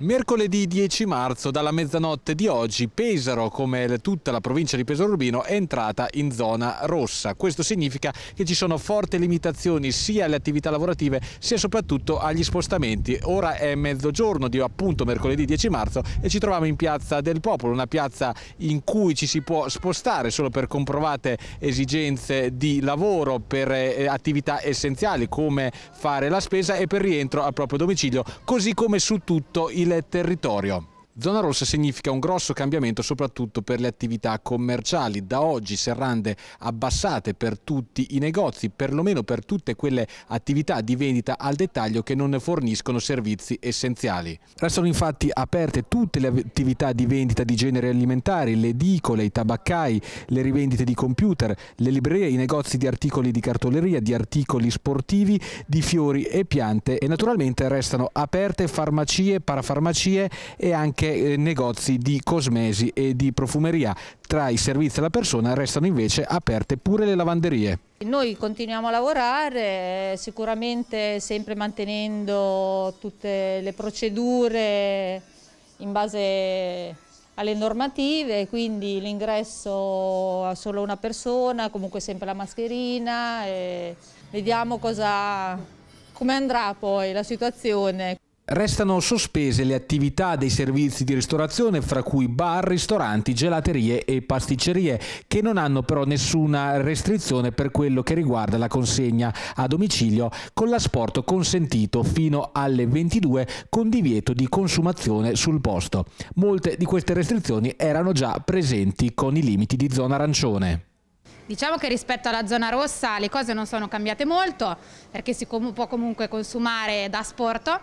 Mercoledì 10 marzo, dalla mezzanotte di oggi, Pesaro, come tutta la provincia di Pesaro Urbino, è entrata in zona rossa. Questo significa che ci sono forti limitazioni sia alle attività lavorative sia soprattutto agli spostamenti. Ora è mezzogiorno di appunto mercoledì 10 marzo e ci troviamo in Piazza del Popolo, una piazza in cui ci si può spostare solo per comprovate esigenze di lavoro, per eh, attività essenziali come fare la spesa e per rientro al proprio domicilio, così come su tutto il il territorio. Zona rossa significa un grosso cambiamento soprattutto per le attività commerciali. Da oggi serrande abbassate per tutti i negozi, perlomeno per tutte quelle attività di vendita al dettaglio che non forniscono servizi essenziali. Restano infatti aperte tutte le attività di vendita di generi alimentari, le edicole, i tabaccai, le rivendite di computer, le librerie, i negozi di articoli di cartoleria, di articoli sportivi, di fiori e piante e naturalmente restano aperte farmacie, parafarmacie e anche anche eh, negozi di cosmesi e di profumeria. Tra i servizi alla persona restano invece aperte pure le lavanderie. Noi continuiamo a lavorare eh, sicuramente sempre mantenendo tutte le procedure in base alle normative, quindi l'ingresso a solo una persona, comunque sempre la mascherina e vediamo come andrà poi la situazione. Restano sospese le attività dei servizi di ristorazione, fra cui bar, ristoranti, gelaterie e pasticcerie, che non hanno però nessuna restrizione per quello che riguarda la consegna a domicilio, con l'asporto consentito fino alle 22 con divieto di consumazione sul posto. Molte di queste restrizioni erano già presenti con i limiti di zona arancione. Diciamo che rispetto alla zona rossa le cose non sono cambiate molto, perché si com può comunque consumare da sporto,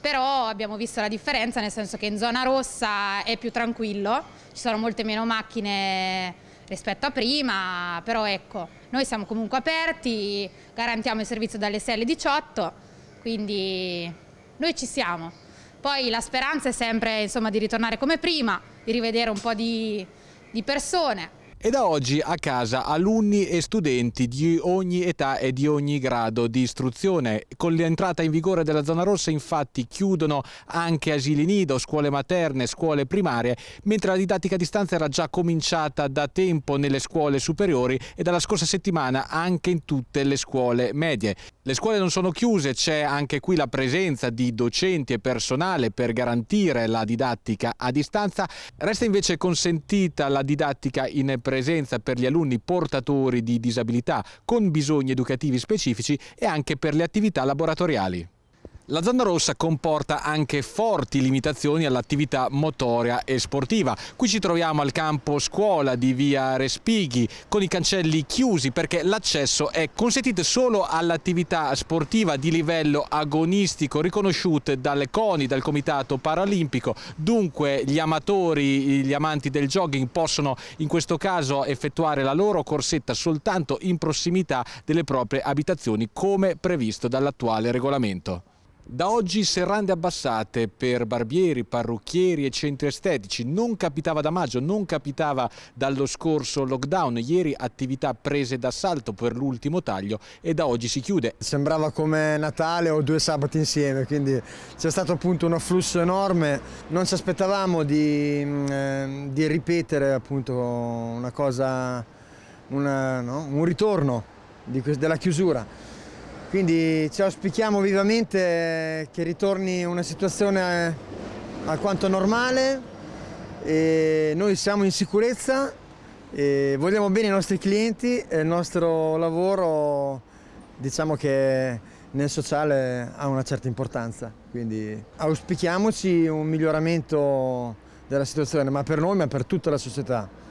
però abbiamo visto la differenza nel senso che in zona rossa è più tranquillo, ci sono molte meno macchine rispetto a prima, però ecco, noi siamo comunque aperti, garantiamo il servizio dalle 6 alle 18, quindi noi ci siamo. Poi la speranza è sempre insomma, di ritornare come prima, di rivedere un po' di, di persone, e da oggi a casa alunni e studenti di ogni età e di ogni grado di istruzione. Con l'entrata in vigore della zona rossa infatti chiudono anche asili nido, scuole materne, scuole primarie, mentre la didattica a distanza era già cominciata da tempo nelle scuole superiori e dalla scorsa settimana anche in tutte le scuole medie. Le scuole non sono chiuse, c'è anche qui la presenza di docenti e personale per garantire la didattica a distanza. Resta invece consentita la didattica in presenza per gli alunni portatori di disabilità con bisogni educativi specifici e anche per le attività laboratoriali. La zona rossa comporta anche forti limitazioni all'attività motoria e sportiva. Qui ci troviamo al campo scuola di via Respighi con i cancelli chiusi perché l'accesso è consentito solo all'attività sportiva di livello agonistico riconosciute dalle CONI, dal Comitato Paralimpico. Dunque gli amatori, gli amanti del jogging possono in questo caso effettuare la loro corsetta soltanto in prossimità delle proprie abitazioni come previsto dall'attuale regolamento. Da oggi serrande abbassate per barbieri, parrucchieri e centri estetici. Non capitava da maggio, non capitava dallo scorso lockdown. Ieri attività prese d'assalto per l'ultimo taglio e da oggi si chiude. Sembrava come Natale o due sabati insieme, quindi c'è stato appunto un afflusso enorme. Non ci aspettavamo di, eh, di ripetere appunto una cosa, una, no? un ritorno di, della chiusura. Quindi ci auspichiamo vivamente che ritorni una situazione alquanto normale. E noi siamo in sicurezza, e vogliamo bene i nostri clienti e il nostro lavoro diciamo che nel sociale ha una certa importanza. Quindi auspichiamoci un miglioramento della situazione, ma per noi, ma per tutta la società.